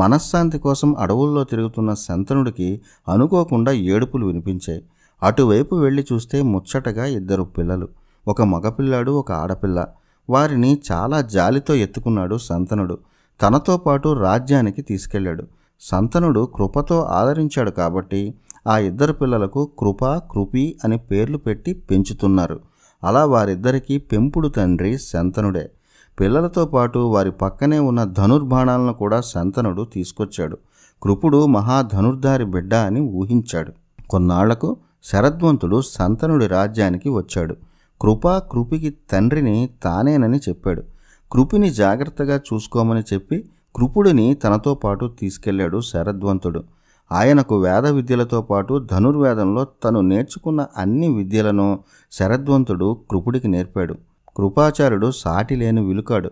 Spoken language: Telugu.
మనశ్శాంతి కోసం అడవుల్లో తిరుగుతున్న శంతనుడికి అనుకోకుండా ఏడుపులు వినిపించాయి అటువైపు వెళ్ళి చూస్తే ముచ్చటగా ఇద్దరు పిల్లలు ఒక మగపిల్లాడు ఒక ఆడపిల్ల వారిని చాలా జాలితో ఎత్తుకున్నాడు సంతనుడు తనతో పాటు రాజ్యానికి తీసుకెళ్లాడు సంతనుడు కృపతో ఆదరించాడు కాబట్టి ఆ ఇద్దరు పిల్లలకు కృప కృపి అని పేర్లు పెట్టి పెంచుతున్నారు అలా వారిద్దరికీ పెంపుడు తండ్రి శంతనుడే పిల్లలతో పాటు వారి పక్కనే ఉన్న ధనుర్బాణాలను కూడా శంతనుడు తీసుకొచ్చాడు కృపుడు మహాధనుర్ధారి బిడ్డ అని ఊహించాడు కొన్నాళ్లకు శరద్వంతుడు సంతనుడి రాజ్యానికి వచ్చాడు కృపా కృపికి తండ్రిని తానేనని చెప్పాడు కృపిని జాగ్రత్తగా చూసుకోమని చెప్పి కృపుడిని తనతో పాటు తీసుకెళ్లాడు శరద్వంతుడు ఆయనకు వేద విద్యలతో పాటు ధనుర్వేదంలో తను నేర్చుకున్న అన్ని విద్యలను శరద్వంతుడు కృపుడికి నేర్పాడు కృపాచార్యుడు సాటిలేని విలుకాడు